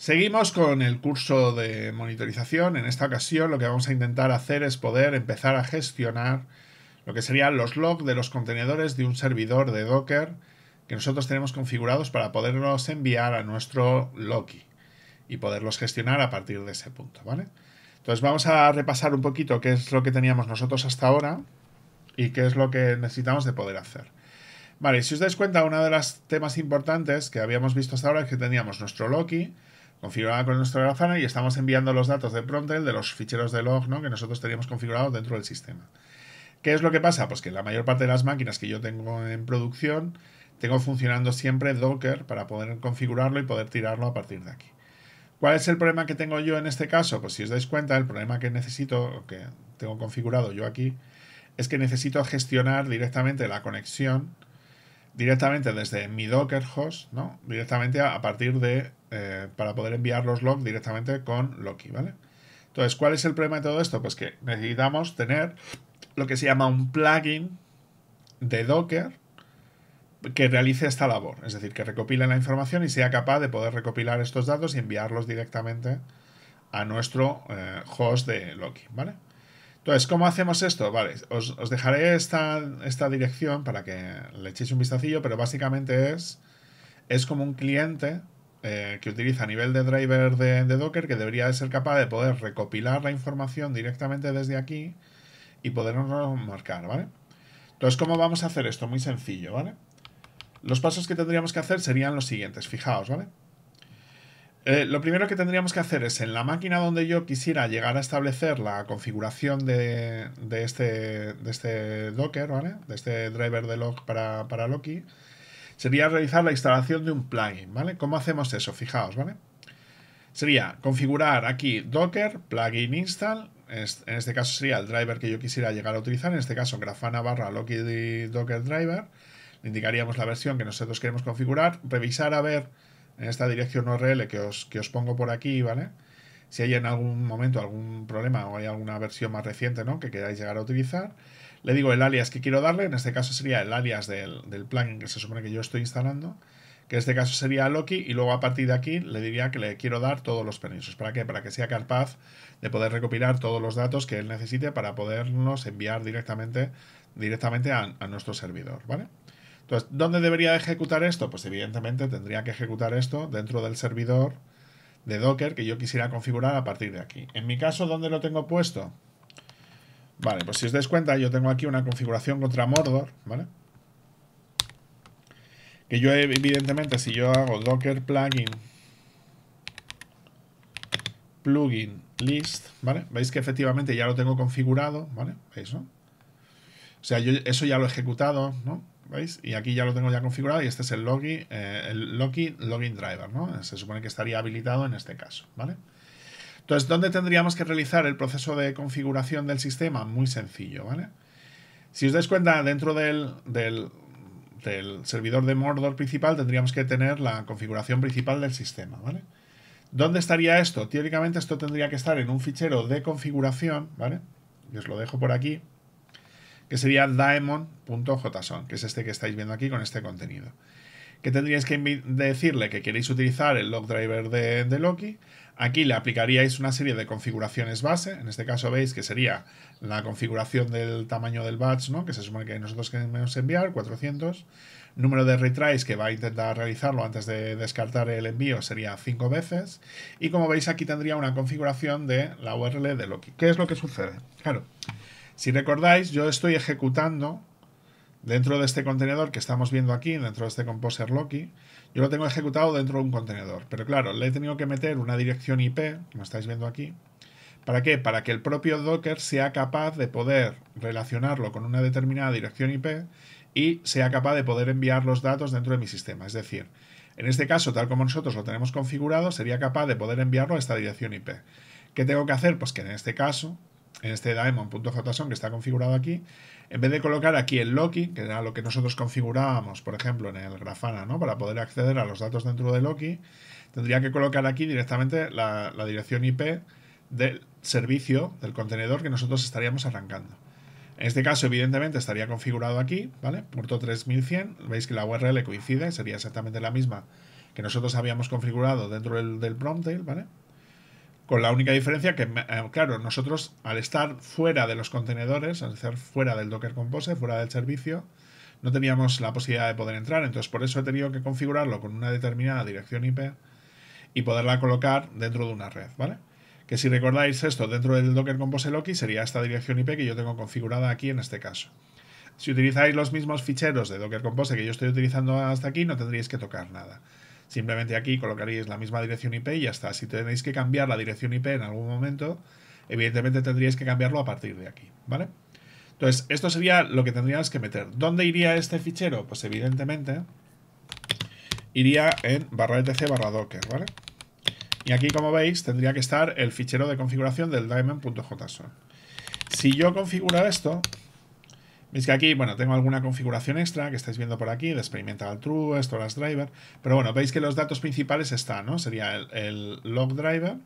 Seguimos con el curso de monitorización. En esta ocasión lo que vamos a intentar hacer es poder empezar a gestionar lo que serían los logs de los contenedores de un servidor de Docker que nosotros tenemos configurados para poderlos enviar a nuestro Loki y poderlos gestionar a partir de ese punto, ¿vale? Entonces vamos a repasar un poquito qué es lo que teníamos nosotros hasta ahora y qué es lo que necesitamos de poder hacer. Vale, si os dais cuenta, uno de los temas importantes que habíamos visto hasta ahora es que teníamos nuestro Loki, configurada con nuestro grafana y estamos enviando los datos de Prontel de los ficheros de log que nosotros teníamos configurados dentro del sistema. ¿Qué es lo que pasa? Pues que la mayor parte de las máquinas que yo tengo en producción tengo funcionando siempre Docker para poder configurarlo y poder tirarlo a partir de aquí. ¿Cuál es el problema que tengo yo en este caso? Pues si os dais cuenta, el problema que necesito, que tengo configurado yo aquí, es que necesito gestionar directamente la conexión, directamente desde mi Docker host, ¿no? directamente a partir de eh, para poder enviar los logs directamente con Loki, ¿vale? Entonces, ¿cuál es el problema de todo esto? Pues que necesitamos tener lo que se llama un plugin de Docker que realice esta labor, es decir, que recopile la información y sea capaz de poder recopilar estos datos y enviarlos directamente a nuestro eh, host de Loki, ¿vale? Entonces, ¿cómo hacemos esto? Vale, os, dejaré esta, esta, dirección para que le echéis un vistacillo, pero básicamente es, es como un cliente eh, que utiliza a nivel de driver de, Docker que debería ser capaz de poder recopilar la información directamente desde aquí y podernos marcar, ¿vale? Entonces, ¿cómo vamos a hacer esto? Muy sencillo, ¿vale? Los pasos que tendríamos que hacer serían los siguientes, fijaos, ¿vale? Eh, lo primero que tendríamos que hacer es en la máquina donde yo quisiera llegar a establecer la configuración de, este, de este, Docker, ¿vale? De este driver de log para, para Loki, sería realizar la instalación de un plugin, ¿vale? ¿Cómo hacemos eso? Fijaos, ¿vale? Sería configurar aquí Docker, plugin install, en este caso sería el driver que yo quisiera llegar a utilizar, en este caso Grafana barra Loki Docker driver, le indicaríamos la versión que nosotros queremos configurar, revisar a ver en esta dirección URL que os, que os pongo por aquí, ¿vale? Si hay en algún momento algún problema o hay alguna versión más reciente, ¿no? Que queráis llegar a utilizar le digo el alias que quiero darle, en este caso sería el alias del, del plugin que se supone que yo estoy instalando, que en este caso sería Loki, y luego a partir de aquí le diría que le quiero dar todos los permisos. ¿Para qué? Para que sea capaz de poder recopilar todos los datos que él necesite para podernos enviar directamente, directamente a, nuestro servidor, ¿vale? Entonces, ¿dónde debería ejecutar esto? Pues evidentemente tendría que ejecutar esto dentro del servidor de Docker que yo quisiera configurar a partir de aquí. En mi caso, ¿dónde lo tengo puesto? Vale, pues si os dais cuenta, yo tengo aquí una configuración contra Mordor, ¿vale? Que yo, eh, evidentemente, si yo hago docker plugin plugin list, ¿vale? Veis que efectivamente ya lo tengo configurado, ¿vale? ¿Veis, no? O sea, yo eso ya lo he ejecutado, ¿no? ¿Veis? Y aquí ya lo tengo ya configurado y este es el login, eh, el login, login driver, ¿no? Se supone que estaría habilitado en este caso, ¿vale? vale entonces, ¿dónde tendríamos que realizar el proceso de configuración del sistema? Muy sencillo, ¿vale? Si os dais cuenta, dentro del, servidor de Mordor principal tendríamos que tener la configuración principal del sistema, ¿vale? ¿Dónde estaría esto? Teóricamente esto tendría que estar en un fichero de configuración, ¿vale? Y os lo dejo por aquí, que sería daemon.json, que es este que estáis viendo aquí con este contenido que tendríais que decirle que queréis utilizar el log driver de, de, Loki. Aquí le aplicaríais una serie de configuraciones base. En este caso veis que sería la configuración del tamaño del batch, ¿no? que se supone que nosotros queremos enviar, 400. Número de retries que va a intentar realizarlo antes de descartar el envío sería 5 veces. Y como veis aquí tendría una configuración de la URL de Loki. ¿Qué es lo que sucede? Claro, si recordáis yo estoy ejecutando dentro de este contenedor que estamos viendo aquí, dentro de este composer Loki, yo lo tengo ejecutado dentro de un contenedor. Pero claro, le he tenido que meter una dirección IP, como estáis viendo aquí. ¿Para qué? Para que el propio Docker sea capaz de poder relacionarlo con una determinada dirección IP y sea capaz de poder enviar los datos dentro de mi sistema. Es decir, en este caso, tal como nosotros lo tenemos configurado, sería capaz de poder enviarlo a esta dirección IP. ¿Qué tengo que hacer? Pues que en este caso en este daemon.json que está configurado aquí, en vez de colocar aquí el Loki, que era lo que nosotros configurábamos, por ejemplo, en el Grafana, ¿no? Para poder acceder a los datos dentro de Loki, tendría que colocar aquí directamente la, dirección IP del servicio, del contenedor que nosotros estaríamos arrancando. En este caso, evidentemente, estaría configurado aquí, ¿vale? Punto 3100, veis que la URL coincide, sería exactamente la misma que nosotros habíamos configurado dentro del, del ¿vale? Con la única diferencia que, eh, claro, nosotros al estar fuera de los contenedores, al estar fuera del Docker Compose, fuera del servicio, no teníamos la posibilidad de poder entrar. Entonces, por eso he tenido que configurarlo con una determinada dirección IP y poderla colocar dentro de una red, ¿vale? Que si recordáis esto, dentro del Docker Compose Loki sería esta dirección IP que yo tengo configurada aquí en este caso. Si utilizáis los mismos ficheros de Docker Compose que yo estoy utilizando hasta aquí, no tendríais que tocar nada. Simplemente aquí colocaréis la misma dirección IP y ya está. Si tenéis que cambiar la dirección IP en algún momento, evidentemente tendríais que cambiarlo a partir de aquí, ¿vale? Entonces, esto sería lo que tendrías que meter. ¿Dónde iría este fichero? Pues evidentemente iría en barra etc barra docker, ¿vale? Y aquí, como veis, tendría que estar el fichero de configuración del diamond.json. Si yo configuro esto, Veis que aquí, bueno, tengo alguna configuración extra que estáis viendo por aquí, de experimental true, storage driver, pero bueno, veis que los datos principales están, ¿no? Sería el, log driver,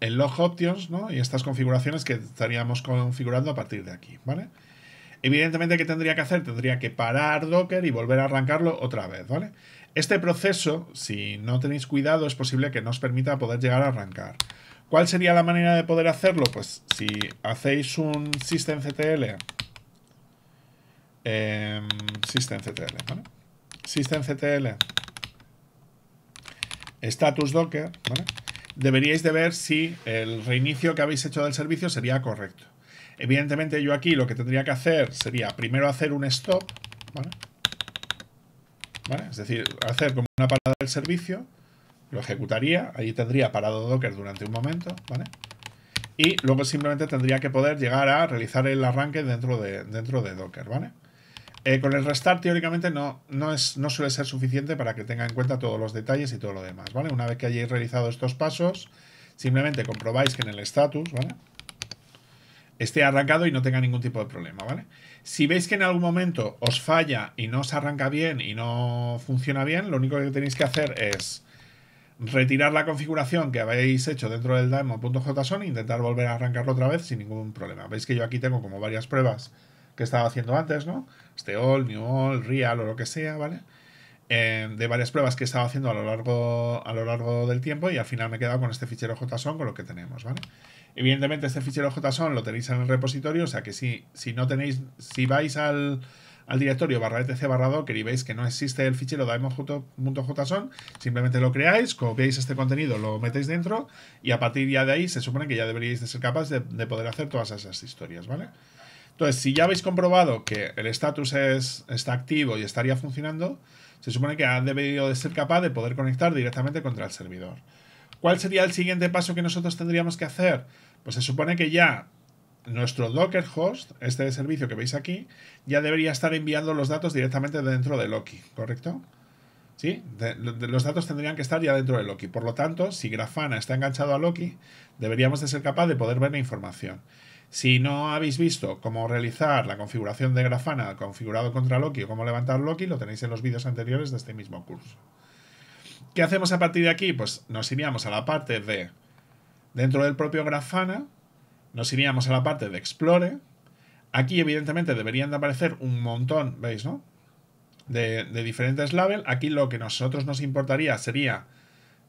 el, log options, ¿no? Y estas configuraciones que estaríamos configurando a partir de aquí, ¿vale? Evidentemente, ¿qué tendría que hacer? Tendría que parar Docker y volver a arrancarlo otra vez, ¿vale? Este proceso, si no tenéis cuidado, es posible que no os permita poder llegar a arrancar. ¿Cuál sería la manera de poder hacerlo? Pues si hacéis un systemctl Em, systemctl, ¿vale? systemctl status docker, ¿vale? Deberíais de ver si el reinicio que habéis hecho del servicio sería correcto. Evidentemente yo aquí lo que tendría que hacer sería primero hacer un stop, ¿vale? Es decir, hacer como una parada del servicio, lo ejecutaría, allí tendría parado Docker durante un momento, ¿vale? Y luego simplemente tendría que poder llegar a realizar el arranque dentro de, dentro de Docker, ¿vale? Eh, con el restart teóricamente no, no, es, no suele ser suficiente para que tenga en cuenta todos los detalles y todo lo demás, ¿vale? Una vez que hayáis realizado estos pasos, simplemente comprobáis que en el status, ¿vale? Esté arrancado y no tenga ningún tipo de problema, ¿vale? Si veis que en algún momento os falla y no os arranca bien y no funciona bien, lo único que tenéis que hacer es retirar la configuración que habéis hecho dentro del daemon.json e intentar volver a arrancarlo otra vez sin ningún problema. Veis que yo aquí tengo como varias pruebas que estaba haciendo antes, ¿no? Este new all, Real o lo que sea, ¿vale? Em, de varias pruebas que he estado haciendo a lo, largo, a lo largo del tiempo y al final me he quedado con este fichero JSON con lo que tenemos, ¿vale? Evidentemente este fichero JSON lo tenéis en el repositorio, o sea que si, si no tenéis, si vais al, directorio barra etc barra docker y veis que no existe el fichero daemon.json, simplemente lo creáis, copiáis este contenido, lo metéis dentro y a partir de ahí se supone que ya deberíais de ser capaces de, poder hacer todas esas historias, ¿vale? vale entonces, si ya habéis comprobado que el estatus es, está activo y estaría funcionando, se supone que ha debido de ser capaz de poder conectar directamente contra el servidor. ¿Cuál sería el siguiente paso que nosotros tendríamos que hacer? Pues se supone que ya nuestro Docker host, este servicio que veis aquí, ya debería estar enviando los datos directamente dentro de Loki, ¿correcto? ¿Sí? los datos tendrían que estar ya dentro de Loki. Por lo tanto, si Grafana está enganchado a Loki, deberíamos de ser capaz de poder ver la información. Si no habéis visto cómo realizar la configuración de Grafana configurado contra Loki o cómo levantar Loki, lo tenéis en los vídeos anteriores de este mismo curso. ¿Qué hacemos a partir de aquí? Pues nos iríamos a la parte de, dentro del propio Grafana, nos iríamos a la parte de Explore. Aquí evidentemente deberían de aparecer un montón, ¿veis, no? De, diferentes labels. Aquí lo que a nosotros nos importaría sería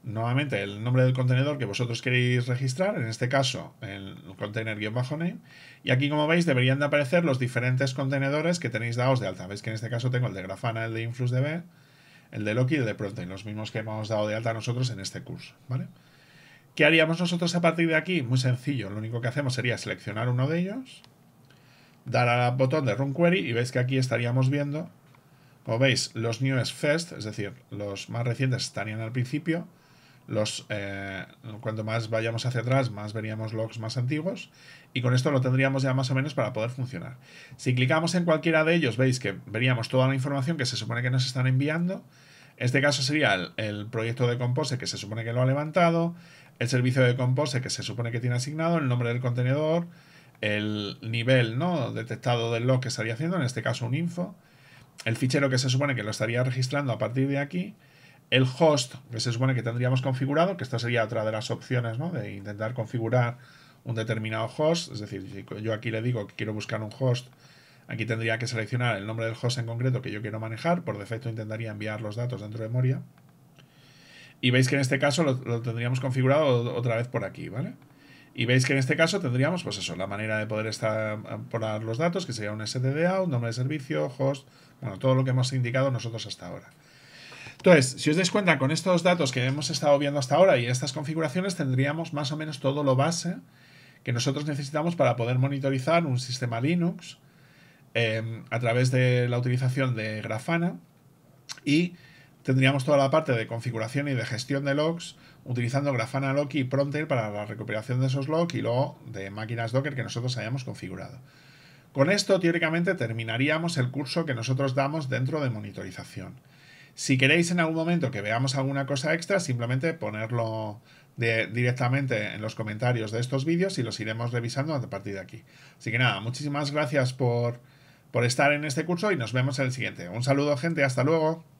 nuevamente el nombre del contenedor que vosotros queréis registrar, en este caso el container-name, y aquí como veis deberían de aparecer los diferentes contenedores que tenéis dados de alta. Veis que en este caso tengo el de Grafana, el de InfluxDB, el de Loki y el de Protein, los mismos que hemos dado de alta nosotros en este curso, ¿vale? ¿Qué haríamos nosotros a partir de aquí? Muy sencillo, lo único que hacemos sería seleccionar uno de ellos, dar al botón de Run Query y veis que aquí estaríamos viendo, como veis, los newest first, es decir, los más recientes estarían al principio, los eh, cuanto más vayamos hacia atrás, más veríamos logs más antiguos y con esto lo tendríamos ya más o menos para poder funcionar. Si clicamos en cualquiera de ellos, veis que veríamos toda la información que se supone que nos están enviando. Este caso sería el, proyecto de Compose que se supone que lo ha levantado, el servicio de Compose que se supone que tiene asignado, el nombre del contenedor, el nivel ¿no? detectado del log que estaría haciendo, en este caso un info, el fichero que se supone que lo estaría registrando a partir de aquí, el host, que se supone que tendríamos configurado, que esta sería otra de las opciones, ¿no? De intentar configurar un determinado host, es decir, si yo aquí le digo que quiero buscar un host, aquí tendría que seleccionar el nombre del host en concreto que yo quiero manejar, por defecto intentaría enviar los datos dentro de memoria. Y veis que en este caso lo, tendríamos configurado otra vez por aquí, ¿vale? Y veis que en este caso tendríamos, pues eso, la manera de poder estar eh, por los datos, que sería un SDDA un nombre de servicio, host, bueno, todo lo que hemos indicado nosotros hasta ahora. Entonces, si os dais cuenta, con estos datos que hemos estado viendo hasta ahora y estas configuraciones, tendríamos más o menos todo lo base que nosotros necesitamos para poder monitorizar un sistema Linux em, a través de la utilización de Grafana y tendríamos toda la parte de configuración y de gestión de logs utilizando Grafana Loki y Prontail para la recuperación de esos logs y luego de máquinas Docker que nosotros hayamos configurado. Con esto, teóricamente, terminaríamos el curso que nosotros damos dentro de monitorización. Si queréis en algún momento que veamos alguna cosa extra, simplemente ponerlo de, directamente en los comentarios de estos vídeos y los iremos revisando a partir de aquí. Así que nada, muchísimas gracias por, por estar en este curso y nos vemos en el siguiente. Un saludo gente, hasta luego.